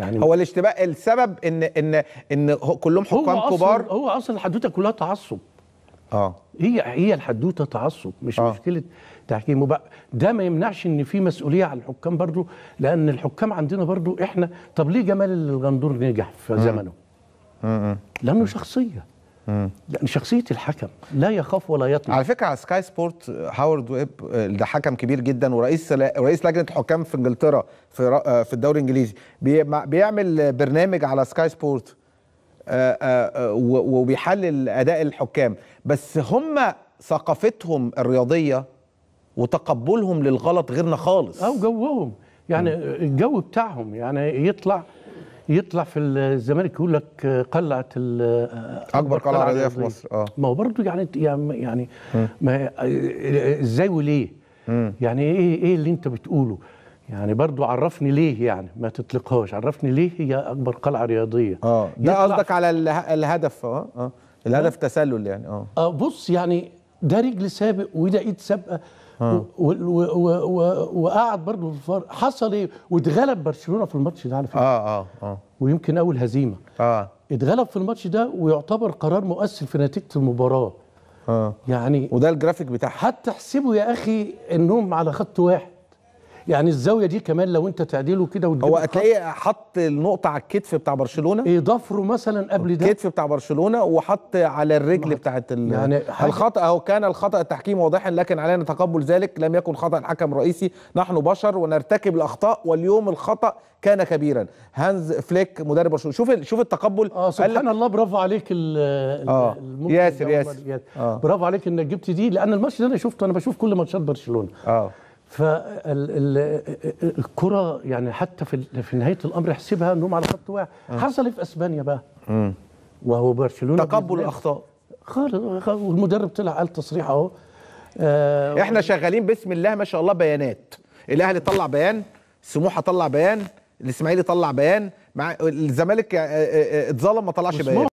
يعني هو الاشتباك السبب ان ان ان كلهم حكام هو كبار هو اصلا الحدوته كلها تعصب اه هي هي الحدوته تعصب مش آه. مشكله تحكيم وبقى ده ما يمنعش ان في مسؤوليه على الحكام برضو لان الحكام عندنا برضو احنا طب ليه جمال الغندور نجح في زمنه؟ لانه شخصيه لان شخصيه الحكم لا يخاف ولا يطمع على فكره على سكاي سبورت هاورد ويب ده حكم كبير جدا ورئيس رئيس لجنه الحكام في انجلترا في آه، في الدوري الانجليزي بيعمل برنامج على سكاي آه، سبورت آه، وبيحلل اداء الحكام بس هم ثقافتهم الرياضيه وتقبلهم للغلط غيرنا خالص او جوهم يعني الجو بتاعهم يعني يطلع يطلع في الزمالك يقول لك آه، قلعه آه، اكبر قلعه رياضيه في مصر اه ما هو برضه يعني يعني ما آه، ازاي وليه؟ يعني ايه ايه اللي انت بتقوله؟ يعني برضو عرفني ليه يعني ما تطلقهاش عرفني ليه هي اكبر قلعه رياضيه اه ده قصدك على الهدف اه اه الهدف تسلل يعني اه اه بص يعني ده رجل سابق وده ايد سابقه آه. وقعد برضه في الفار حصل ايه واتغلب برشلونه في الماتش ده على فكره اه اه اه ويمكن اول هزيمه اه اتغلب في الماتش ده ويعتبر قرار مؤثر في نتيجه المباراه اه يعني وده الجرافيك بتاعها حتى احسبوا يا اخي انهم على خط واحد يعني الزاويه دي كمان لو انت تعدله كده وتجيب هو هتلاقيه حط النقطه على الكتف بتاع برشلونه ايه ضفره مثلا قبل ده الكتف بتاع برشلونه وحط على الرجل بتاعت يعني الخطا اهو كان الخطا التحكيم واضحا لكن علينا تقبل ذلك لم يكن خطا الحكم الرئيسي نحن بشر ونرتكب الاخطاء واليوم الخطا كان كبيرا هانز فليك مدرب برشلونه شوف شوف التقبل اه سبحان الله برافو عليك ال آه ياسر ياسر آه برافو عليك انك جبت دي لان الماتش ده انا شفته انا بشوف كل ماتشات برشلونه اه فالكرة يعني حتى في في نهاية الأمر حسبها أنهم على خط واحد آه. حصل في أسبانيا بقى م. وهو برشلونة تقبل الأخطاء خالص والمدرب طلع قال تصريح أهو آه احنا شغالين بسم الله ما شاء الله بيانات الاهلي طلع بيان سموحه طلع بيان الاسماعيلي طلع بيان مع الزمالك آه، آه، اتظلم ما طلعش بيان